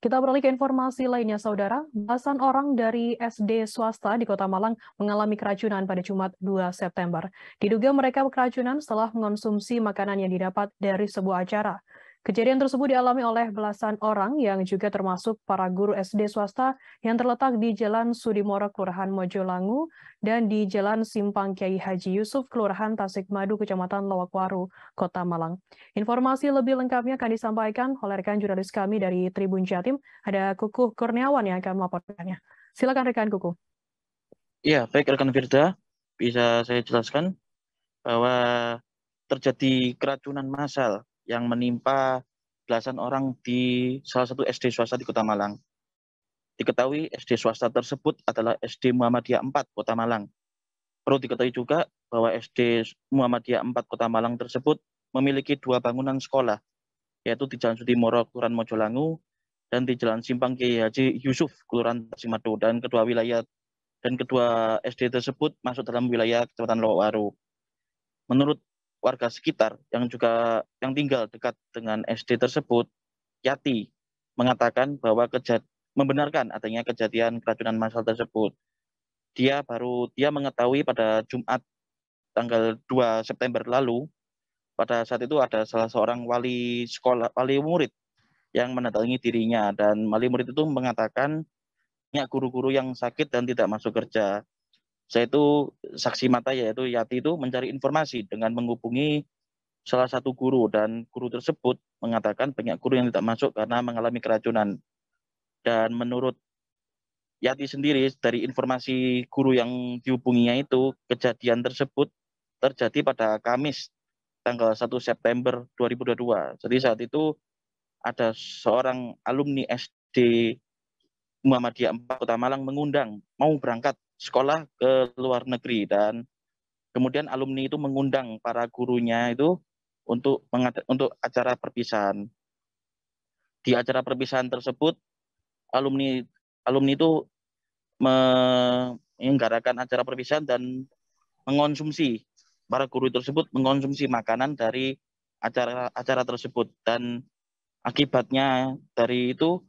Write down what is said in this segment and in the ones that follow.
Kita beralih ke informasi lainnya, Saudara. Belasan orang dari SD swasta di Kota Malang mengalami keracunan pada Jumat 2 September. Diduga mereka keracunan setelah mengonsumsi makanan yang didapat dari sebuah acara. Kejadian tersebut dialami oleh belasan orang yang juga termasuk para guru SD swasta yang terletak di Jalan Sudimoro, Kelurahan Mojolangu, dan di Jalan Simpang Kiai Haji Yusuf, Kelurahan Tasik Madu, Kecamatan Lawakwaru, Kota Malang. Informasi lebih lengkapnya akan disampaikan oleh rekan jurnalis kami dari Tribun Jatim, ada Kukuh Kurniawan yang akan melaporkannya. Silakan rekan Kukuh. Ya, baik rekan Firda, bisa saya jelaskan bahwa terjadi keracunan massal yang menimpa belasan orang di salah satu SD swasta di Kota Malang. Diketahui SD swasta tersebut adalah SD Muhammadiyah 4 Kota Malang. Perlu diketahui juga bahwa SD Muhammadiyah 4 Kota Malang tersebut memiliki dua bangunan sekolah, yaitu di Jalan Sudimoro, Kelurahan Mojolangu, dan di Jalan Simpang Kiai Haji Yusuf, Kelurahan Tasimado, dan kedua wilayah dan kedua SD tersebut masuk dalam wilayah Kecamatan Lowaru. Menurut warga sekitar yang juga yang tinggal dekat dengan SD tersebut, Yati mengatakan bahwa kejad, membenarkan adanya kejadian keracunan massal tersebut. Dia baru dia mengetahui pada Jumat tanggal 2 September lalu pada saat itu ada salah seorang wali sekolah wali murid yang mendatangi dirinya dan wali murid itu mengatakan banyak guru-guru yang sakit dan tidak masuk kerja saya itu saksi mata yaitu Yati itu mencari informasi dengan menghubungi salah satu guru dan guru tersebut mengatakan banyak guru yang tidak masuk karena mengalami keracunan. Dan menurut Yati sendiri dari informasi guru yang dihubunginya itu kejadian tersebut terjadi pada Kamis tanggal 1 September 2022. Jadi saat itu ada seorang alumni SD Muhammadiyah 4 Kota Malang mengundang mau berangkat sekolah ke luar negeri dan kemudian alumni itu mengundang para gurunya itu untuk untuk acara perpisahan. Di acara perpisahan tersebut alumni alumni itu menyelenggarakan acara perpisahan dan mengonsumsi para guru tersebut mengonsumsi makanan dari acara acara tersebut dan akibatnya dari itu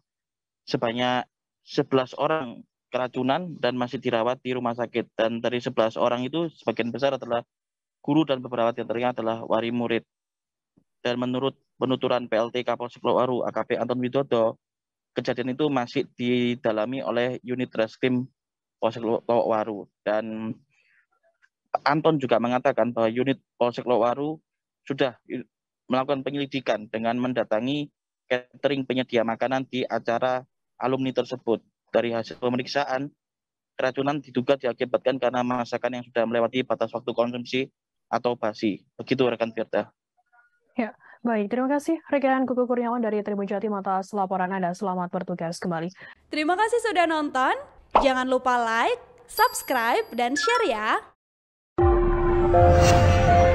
sebanyak 11 orang keracunan dan masih dirawat di rumah sakit. Dan dari 11 orang itu sebagian besar adalah guru dan beberapa di adalah wali murid. Dan menurut penuturan PLT Kapolsek Waru AKP Anton Widodo, kejadian itu masih didalami oleh unit reskrim Polsek Waru. Dan Anton juga mengatakan bahwa unit Polsek Waru sudah melakukan penyelidikan dengan mendatangi catering penyedia makanan di acara alumni tersebut dari hasil pemeriksaan, keracunan diduga diakibatkan karena masakan yang sudah melewati batas waktu konsumsi atau basi. Begitu rekan Firda. Ya, baik. Terima kasih rekan Kuku Kurniawan dari Tribun Jati Mata laporan Anda. Selamat bertugas kembali. Terima kasih sudah nonton. Jangan lupa like, subscribe, dan share ya.